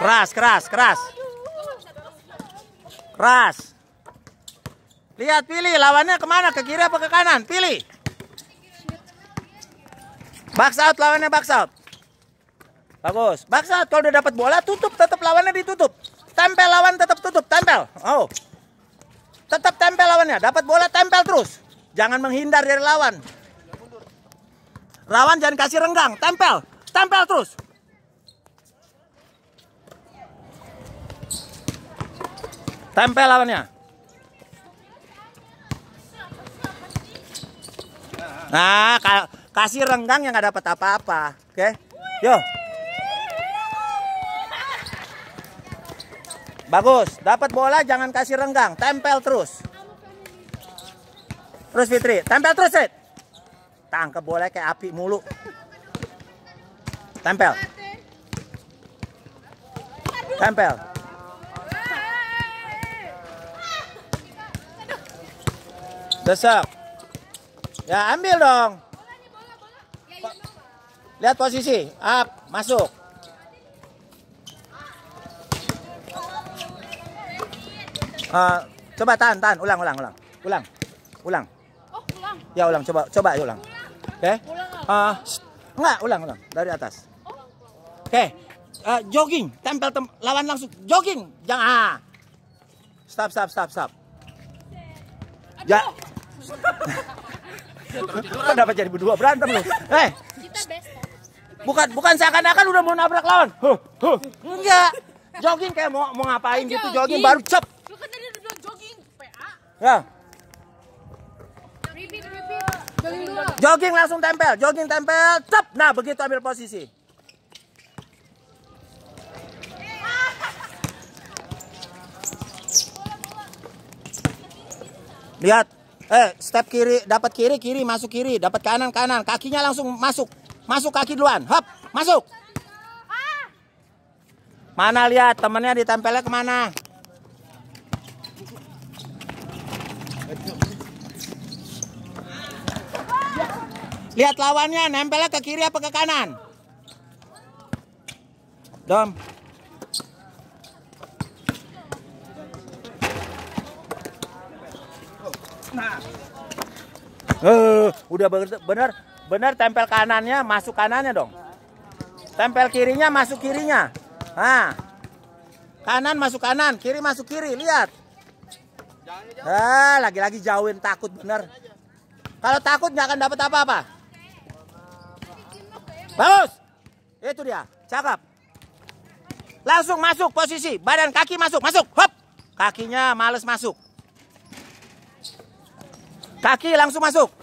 Keras, keras, keras. Keras. Lihat, pilih. Lawannya kemana? Ke kiri apa ke kanan? Pilih. Box out, lawannya box out. Bagus. Box out. Kalau udah dapat bola, tutup. Tetap lawannya ditutup. Tempel lawan, tetap tutup. Tempel. Oh. Tetap tempel lawannya. Dapat bola, tempel terus. Jangan menghindar dari lawan. Lawan jangan kasih renggang. Tempel. Tempel terus. Tempel lawannya. Nah, kasih renggang yang nggak dapat apa-apa. Oke. Okay? Yo. Bagus, dapat bola jangan kasih renggang, tempel terus. Terus Fitri, tempel terus, Fit. Tangkep bola kayak api mulu. Tempel. Tempel. Sesak. Ya, ambil dong. Lihat posisi. Up, masuk. Uh, coba tahan, tahan. Ulang, ulang, ulang. Ulang. Ulang. Ya, ulang. Coba, coba ulang. Oke. Okay. Uh, enggak, ulang, ulang. Dari atas. Oke. Okay. Uh, jogging, tempel tem lawan langsung. Jogging. Jangan. Ah. Stop, stop, stop, stop. ya Lu kan dapat jadi berdua berantem lu. Eh. Bukan bukan seakan-akan udah mau nabrak lawan. Huh, huh. Enggak. Jogging kayak mau mau ngapain gitu jogging baru cep. Lu kan tadi udah jogging, PA. Ya. Jogging langsung tempel, jogging tempel, cep. Nah, begitu ambil posisi. Lihat, Eh, step kiri, dapat kiri, kiri, masuk kiri, dapat kanan, kanan. Kakinya langsung masuk. Masuk kaki duluan. Hop, masuk. Mana lihat temennya ditempelnya kemana? Lihat lawannya nempelnya ke kiri apa ke kanan? Dom. Nah. Uh, udah bener bener tempel kanannya masuk kanannya dong. Tempel kirinya masuk kirinya. Nah. Kanan masuk kanan, kiri masuk kiri, lihat. Ah, lagi-lagi jauhin takut bener. Kalau takut nggak akan dapat apa-apa. Bagus. Itu dia. Cakep. Langsung masuk posisi, badan kaki masuk, masuk. Hop. Kakinya males masuk. Kaki langsung masuk.